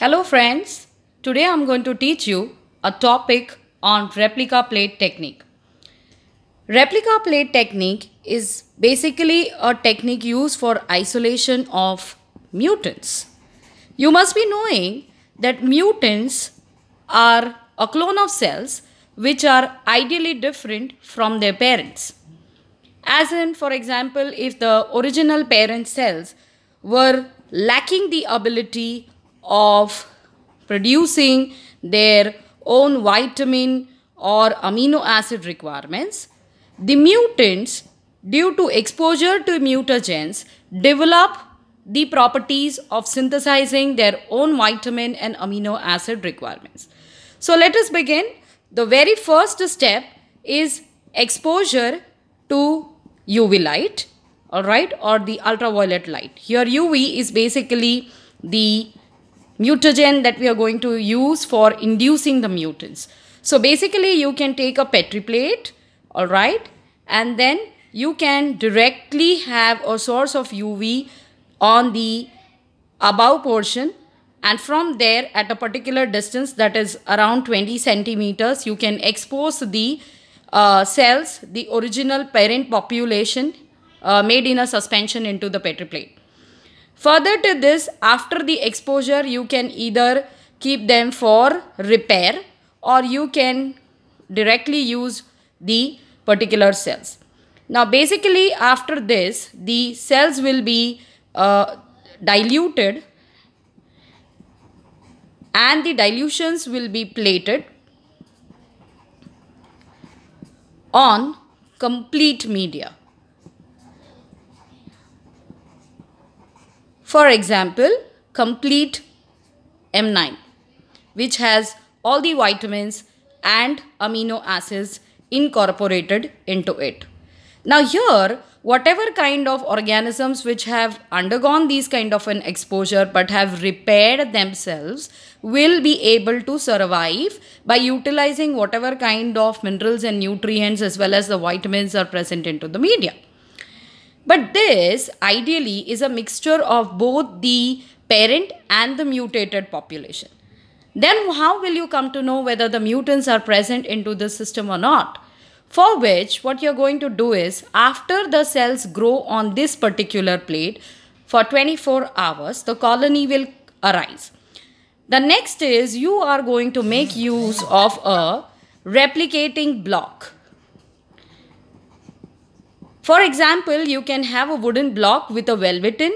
Hello friends, today I'm going to teach you a topic on replica plate technique. Replica plate technique is basically a technique used for isolation of mutants. You must be knowing that mutants are a clone of cells which are ideally different from their parents. As in, for example, if the original parent cells were lacking the ability of producing their own vitamin or amino acid requirements. The mutants, due to exposure to mutagens, develop the properties of synthesizing their own vitamin and amino acid requirements. So let us begin. The very first step is exposure to UV light, all right, or the ultraviolet light. Here UV is basically the mutagen that we are going to use for inducing the mutants. So basically you can take a petri plate, alright, and then you can directly have a source of UV on the above portion and from there at a particular distance that is around 20 centimeters you can expose the uh, cells, the original parent population uh, made in a suspension into the petri plate. Further to this, after the exposure, you can either keep them for repair or you can directly use the particular cells. Now, basically, after this, the cells will be uh, diluted and the dilutions will be plated on complete media. For example, complete M9 which has all the vitamins and amino acids incorporated into it. Now here, whatever kind of organisms which have undergone these kind of an exposure but have repaired themselves will be able to survive by utilizing whatever kind of minerals and nutrients as well as the vitamins are present into the media. But this ideally is a mixture of both the parent and the mutated population. Then how will you come to know whether the mutants are present into the system or not? For which what you're going to do is after the cells grow on this particular plate for 24 hours, the colony will arise. The next is you are going to make use of a replicating block. For example, you can have a wooden block with a velveteen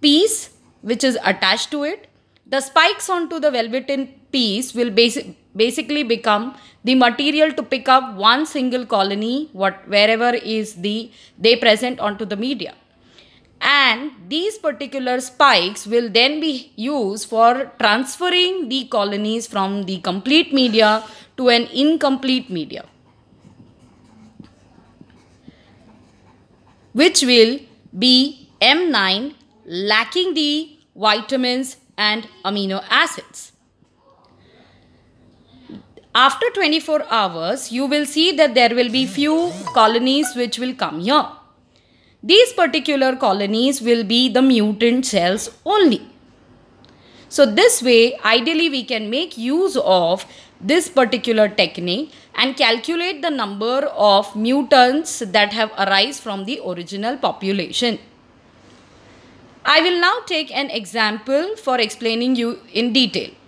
piece which is attached to it. The spikes onto the velveteen piece will basi basically become the material to pick up one single colony what, wherever is the they present onto the media. And these particular spikes will then be used for transferring the colonies from the complete media to an incomplete media. which will be M9 lacking the vitamins and amino acids. After 24 hours, you will see that there will be few colonies which will come here. These particular colonies will be the mutant cells only. So this way, ideally we can make use of this particular technique and calculate the number of mutants that have arisen from the original population. I will now take an example for explaining you in detail.